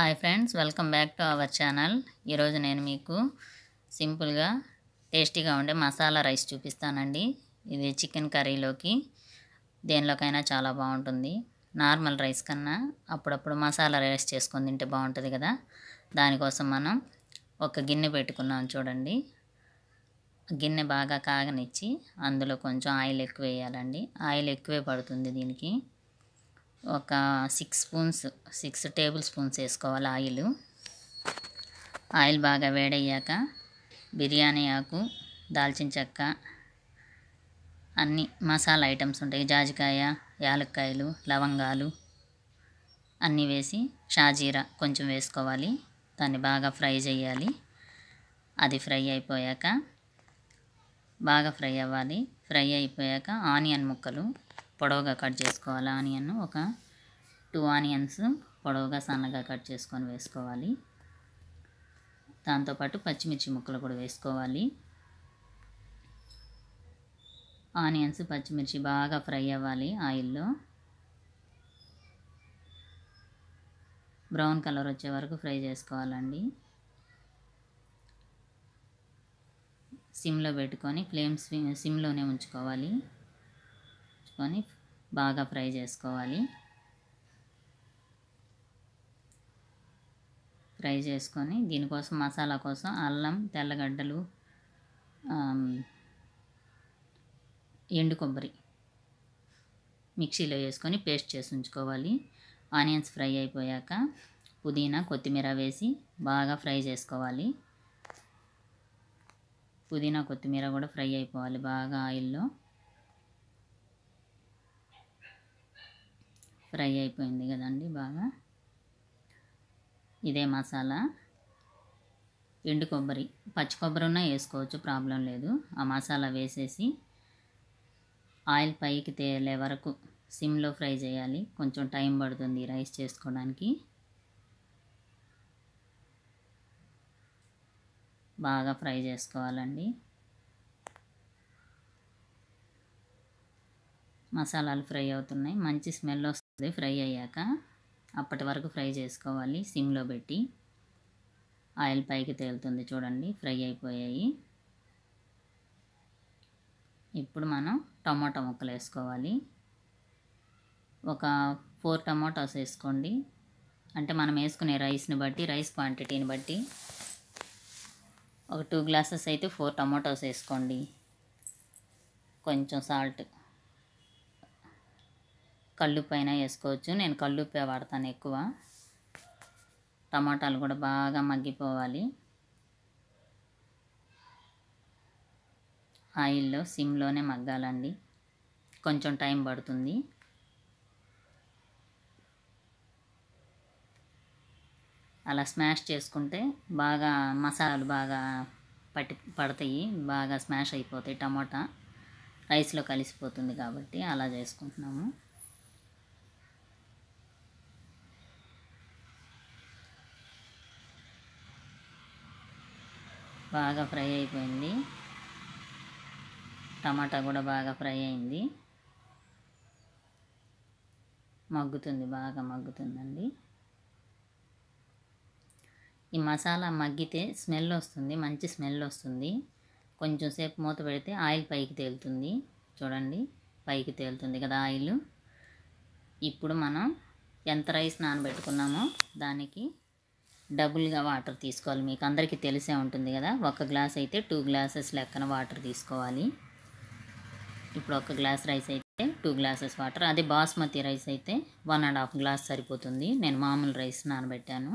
hi friends welcome back to our channel ఈరోజు నేను మీకు సింపుల్గా టేస్టీగా ఉండే మసాలా రైస్ చూపిస్తానండి ఇది చికెన్ కర్రీలోకి దేనిలోకైనా చాలా బాగుంటుంది నార్మల్ రైస్ కన్నా అప్పుడప్పుడు మసాలా రైస్ చేసుకొని తింటే బాగుంటుంది కదా దానికోసం మనం ఒక గిన్నె పెట్టుకున్నాం చూడండి గిన్నె బాగా కాగనిచ్చి అందులో కొంచెం ఆయిల్ ఎక్కువ వేయాలండి ఆయిల్ ఎక్కువే పడుతుంది దీనికి ఒక six spoons six table spoons వేసుకోవాలి ఆయిల్ ఆయిల్ బాగా వేడయ్యాక బిర్యానీ ఆకు దాల్చిన చెక్క అన్ని మసాలా ఐటమ్స్ ఉంటాయి జాజికాయ యాలక్కాయలు లవంగాలు అన్నీ వేసి షాజీరా కొంచెం వేసుకోవాలి దాన్ని బాగా ఫ్రై చేయాలి అది ఫ్రై అయిపోయాక బాగా ఫ్రై అవ్వాలి ఫ్రై అయిపోయాక ఆనియన్ ముక్కలు పొడవుగా కట్ చేసుకోవాలి ఆనియన్ ఒక టూ ఆనియన్స్ పొడవుగా సన్నగా కట్ చేసుకొని వేసుకోవాలి దాంతోపాటు పచ్చిమిర్చి ముక్కలు కూడా వేసుకోవాలి ఆనియన్స్ పచ్చిమిర్చి బాగా ఫ్రై అవ్వాలి ఆయిల్లో బ్రౌన్ కలర్ వచ్చే వరకు ఫ్రై చేసుకోవాలండి సిమ్లో పెట్టుకొని ఫ్లేమ్ సిమ్లోనే ఉంచుకోవాలి వేసుకొని బాగా ఫ్రై చేసుకోవాలి ఫ్రై చేసుకొని దీనికోసం మసాలా కోసం అల్లం తెల్లగడ్డలు ఎండు కొబ్బరి మిక్సీలో వేసుకొని పేస్ట్ చేసి ఉంచుకోవాలి ఆనియన్స్ ఫ్రై అయిపోయాక పుదీనా కొత్తిమీర వేసి బాగా ఫ్రై చేసుకోవాలి పుదీనా కొత్తిమీర కూడా ఫ్రై అయిపోవాలి బాగా ఆయిల్లో ఫ్రై అయిపోయింది కదండి బాగా ఇదే మసాలా ఎండు కొబ్బరి పచ్చి కొబ్బరి ఉన్నా వేసుకోవచ్చు ప్రాబ్లం లేదు ఆ మసాలా వేసేసి ఆయిల్ పైకి తేలే వరకు సిమ్లో ఫ్రై చేయాలి కొంచెం టైం పడుతుంది రైస్ చేసుకోవడానికి బాగా ఫ్రై చేసుకోవాలండి మసాలాలు ఫ్రై అవుతున్నాయి మంచి స్మెల్ అదే ఫ్రై అయ్యాక అప్పటి వరకు ఫ్రై చేసుకోవాలి సిమ్లో పెట్టి ఆయిల్ పైకి తేలుతుంది చూడండి ఫ్రై అయిపోయాయి ఇప్పుడు మనం టమాటా ముక్కలు వేసుకోవాలి ఒక ఫోర్ టమాటాస్ వేసుకోండి అంటే మనం వేసుకునే రైస్ని బట్టి రైస్ క్వాంటిటీని బట్టి ఒక టూ గ్లాసెస్ అయితే ఫోర్ టమాటోస్ వేసుకోండి కొంచెం సాల్ట్ కళ్ళుప్పు వేసుకోవచ్చు నేను కళ్ళుప్పే వాడతాను ఎక్కువ టమాటాలు కూడా బాగా మగ్గిపోవాలి ఆయిల్లో సిమ్లోనే మగ్గాలండి కొంచెం టైం పడుతుంది అలా స్మాష్ చేసుకుంటే బాగా మసాలాలు బాగా పట్టి పడతాయి బాగా స్మాష్ అయిపోతాయి టమాటా రైస్లో కలిసిపోతుంది కాబట్టి అలా చేసుకుంటున్నాము బాగా ఫ్రై అయిపోయింది టమాటా కూడా బాగా ఫ్రై అయింది మగ్గుతుంది బాగా మగ్గుతుందండి ఈ మసాలా మగ్గితే స్మెల్ వస్తుంది మంచి స్మెల్ వస్తుంది కొంచెం సేపు మూత పెడితే ఆయిల్ పైకి తేలుతుంది చూడండి పైకి తేలుతుంది కదా ఆయిల్ ఇప్పుడు మనం ఎంత రైస్ నానబెట్టుకున్నామో దానికి డబుల్గా వాటర్ తీసుకోవాలి మీకు అందరికీ తెలిసే ఉంటుంది కదా ఒక గ్లాస్ అయితే టూ గ్లాసెస్ లెక్కన వాటర్ తీసుకోవాలి ఇప్పుడు ఒక గ్లాస్ రైస్ అయితే టూ గ్లాసెస్ వాటర్ అదే బాస్మతి రైస్ అయితే వన్ అండ్ హాఫ్ గ్లాస్ సరిపోతుంది నేను మామూలు రైస్ నానబెట్టాను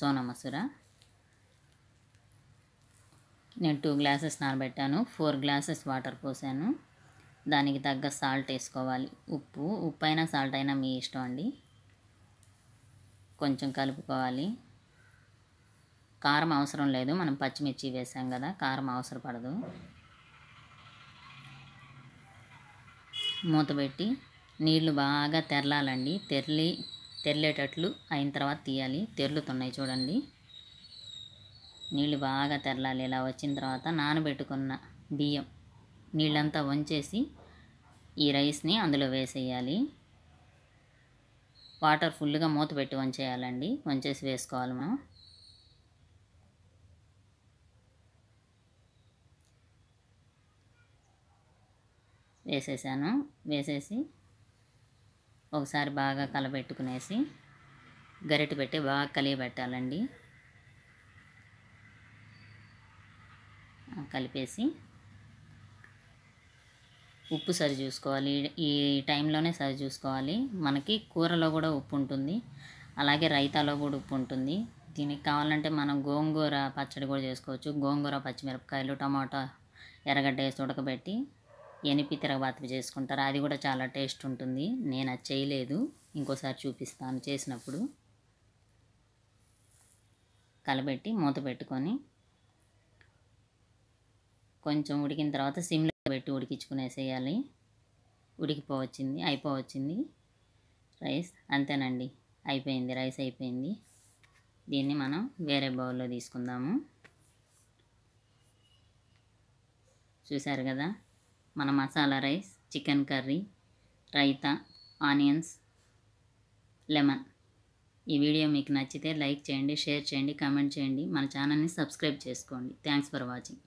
సోనా మసూర నేను టూ గ్లాసెస్ నానబెట్టాను ఫోర్ గ్లాసెస్ వాటర్ పోసాను దానికి తగ్గ సాల్ట్ వేసుకోవాలి ఉప్పు ఉప్పు అయినా సాల్ట్ అయినా మీ ఇష్టం అండి కొంచెం కలుపుకోవాలి కారం అవసరం లేదు మనం పచ్చిమిర్చి వేసాం కదా కారం అవసరపడదు మూతబెట్టి నీళ్లు బాగా తెరలాలండి తెరలి తెరలేటట్లు అయిన తర్వాత తీయాలి తెరలుతున్నాయి చూడండి నీళ్లు బాగా తెరలాలి ఇలా వచ్చిన తర్వాత నానబెట్టుకున్న బియ్యం నీళ్ళంతా వంచేసి ఈ రైస్ని అందులో వేసేయాలి వాటర్ ఫుల్గా మూత పెట్టి వంచేయాలండి వంచేసి వేసుకోవాలి మనం వేసేసాను వేసేసి ఒకసారి బాగా కలబెట్టుకునేసి గరిటె పెట్టి బాగా కలిగి పెట్టాలండి కలిపేసి ఉప్పు సరి చూసుకోవాలి ఈ టైంలోనే సరి చూసుకోవాలి మనకి కూరలో కూడా ఉప్పు ఉంటుంది అలాగే రైతాలో కూడా ఉప్పు ఉంటుంది దీనికి కావాలంటే మనం గోంగూర పచ్చడి కూడా చేసుకోవచ్చు గోంగూర పచ్చిమిరపకాయలు టమాటా ఎర్రగడ్డ వేసి ఉడకబెట్టి ఎనిపి తిరగబాతు చేసుకుంటారు అది కూడా చాలా టేస్ట్ ఉంటుంది నేను అది చేయలేదు ఇంకోసారి చూపిస్తాను చేసినప్పుడు కలబెట్టి మూత పెట్టుకొని కొంచెం ఉడికిన తర్వాత సిమ్లో పెట్టి ఉడికించుకునేసేయాలి ఉడికిపోవచ్చింది అయిపోవచ్చింది రైస్ అంతేనండి అయిపోయింది రైస్ అయిపోయింది దీన్ని మనం వేరే బౌల్లో తీసుకుందాము చూశారు కదా మన masala rice chicken curry raita onions lemon ఈ వీడియో మీకు నచ్చితే లైక్ చేయండి షేర్ చేయండి కామెంట్ చేయండి మన ఛానల్ని సబ్స్క్రైబ్ చేసుకోండి థ్యాంక్స్ ఫర్ వాచింగ్